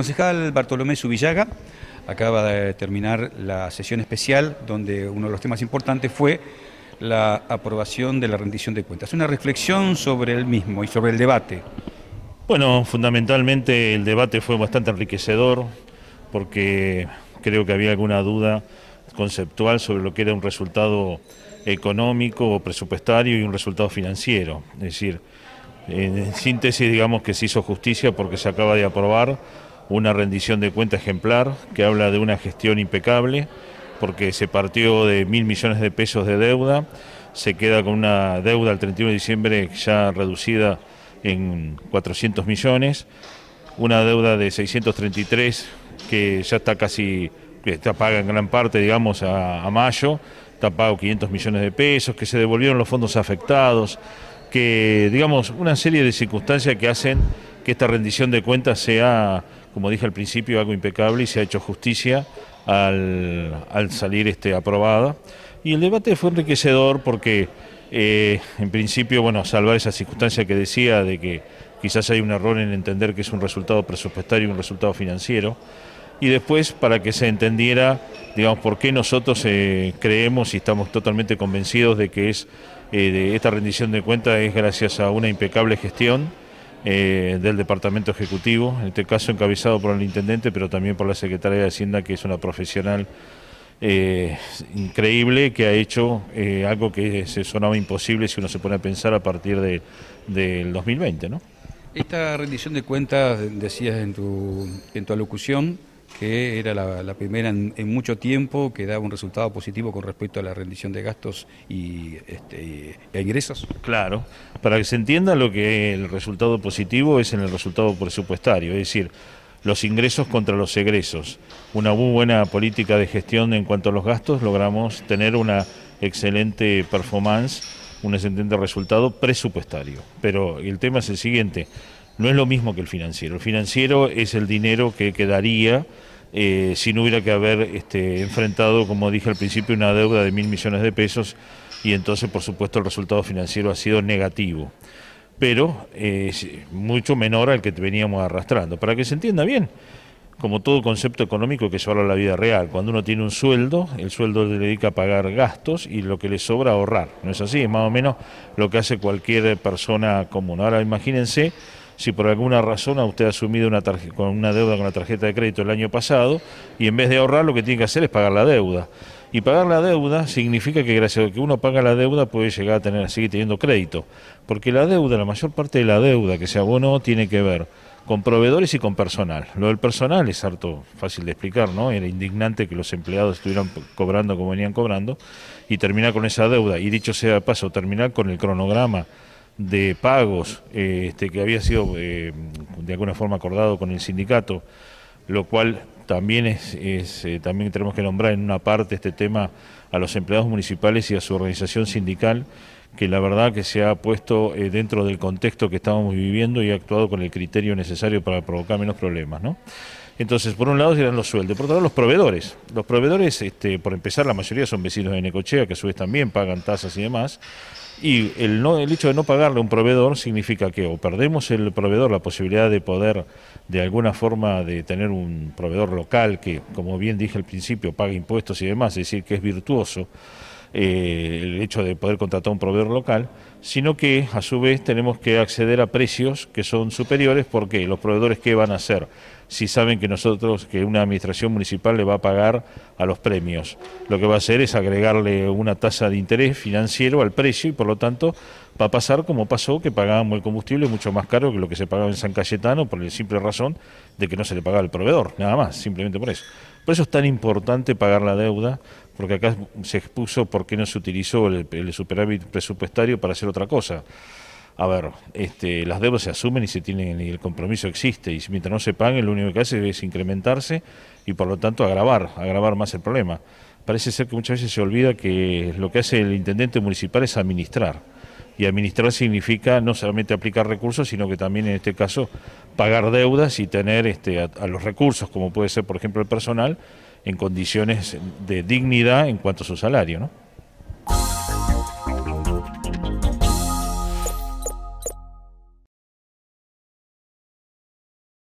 Concejal Bartolomé Subillaga acaba de terminar la sesión especial donde uno de los temas importantes fue la aprobación de la rendición de cuentas. Una reflexión sobre el mismo y sobre el debate. Bueno, fundamentalmente el debate fue bastante enriquecedor porque creo que había alguna duda conceptual sobre lo que era un resultado económico o presupuestario y un resultado financiero. Es decir, en síntesis digamos que se hizo justicia porque se acaba de aprobar una rendición de cuenta ejemplar que habla de una gestión impecable porque se partió de mil millones de pesos de deuda, se queda con una deuda al 31 de diciembre ya reducida en 400 millones, una deuda de 633 que ya está casi, que está paga en gran parte, digamos, a, mayo, está pago 500 millones de pesos, que se devolvieron los fondos afectados, que, digamos, una serie de circunstancias que hacen que esta rendición de cuentas sea como dije al principio, algo impecable y se ha hecho justicia al, salir este, aprobada. Y el debate fue enriquecedor porque, eh, en principio, bueno, salvar esa circunstancia que decía de que quizás hay un error en entender que es un resultado presupuestario y un resultado financiero, y después para que se entendiera, digamos, por qué nosotros eh, creemos y estamos totalmente convencidos de que es eh, esta rendición de cuentas es gracias a una impecable gestión eh, del Departamento Ejecutivo, en este caso encabezado por el Intendente, pero también por la Secretaria de Hacienda, que es una profesional eh, increíble que ha hecho eh, algo que se sonaba imposible si uno se pone a pensar a partir del de, 2020. ¿no? Esta rendición de cuentas, decías en tu, en tu alocución, que era la, primera en, mucho tiempo que daba un resultado positivo con respecto a la rendición de gastos y, este, ingresos. Claro, para que se entienda lo que el resultado positivo es en el resultado presupuestario, es decir, los ingresos contra los egresos. Una muy buena política de gestión en cuanto a los gastos, logramos tener una excelente performance, un excelente resultado presupuestario. Pero el tema es el siguiente no es lo mismo que el financiero. El financiero es el dinero que quedaría eh, si no hubiera que haber este, enfrentado, como dije al principio, una deuda de mil millones de pesos y entonces, por supuesto, el resultado financiero ha sido negativo, pero es eh, mucho menor al que veníamos arrastrando. Para que se entienda bien, como todo concepto económico que habla en la vida real. Cuando uno tiene un sueldo, el sueldo le dedica a pagar gastos y lo que le sobra ahorrar. ¿No es así? Es más o menos lo que hace cualquier persona común. Ahora imagínense si por alguna razón usted ha asumido una, deuda con la tarjeta de crédito el año pasado y en vez de ahorrar lo que tiene que hacer es pagar la deuda. Y pagar la deuda significa que gracias a que uno paga la deuda puede llegar a tener, a seguir teniendo crédito. Porque la deuda, la mayor parte de la deuda que se abonó tiene que ver con proveedores y con personal. Lo del personal es harto fácil de explicar, ¿no? Era indignante que los empleados estuvieran cobrando como venían cobrando y terminar con esa deuda. Y dicho sea de paso, terminar con el cronograma de pagos eh, este, que había sido eh, de alguna forma acordado con el sindicato, lo cual también es, es eh, también tenemos que nombrar en una parte este tema a los empleados municipales y a su organización sindical que la verdad que se ha puesto dentro del contexto que estábamos viviendo y ha actuado con el criterio necesario para provocar menos problemas. ¿no? Entonces, por un lado serán los sueldos, por otro lado los proveedores. Los proveedores, este, por empezar, la mayoría son vecinos de Necochea, que a su vez también pagan tasas y demás. Y el, no, el hecho de no pagarle a un proveedor significa que o perdemos el proveedor la posibilidad de poder, de alguna forma, de tener un proveedor local que, como bien dije al principio, paga impuestos y demás, es decir, que es virtuoso eh, el hecho de poder contratar un proveedor local, sino que a su vez tenemos que acceder a precios que son superiores porque los proveedores qué van a hacer si saben que nosotros, que una administración municipal le va a pagar a los premios. Lo que va a hacer es agregarle una tasa de interés financiero al precio y por lo tanto va a pasar como pasó que pagábamos el combustible mucho más caro que lo que se pagaba en San Cayetano por la simple razón de que no se le pagaba al proveedor, nada más, simplemente por eso. Por eso es tan importante pagar la deuda, porque acá se expuso por qué no se utilizó el, superávit presupuestario para hacer otra cosa. A ver, este, las deudas se asumen y se tienen, el compromiso existe, y mientras no se paguen, lo único que hace es incrementarse y por lo tanto agravar, agravar más el problema. Parece ser que muchas veces se olvida que lo que hace el intendente municipal es administrar y administrar significa no solamente aplicar recursos, sino que también en este caso pagar deudas y tener este, a, a, los recursos, como puede ser por ejemplo el personal, en condiciones de dignidad en cuanto a su salario. ¿no?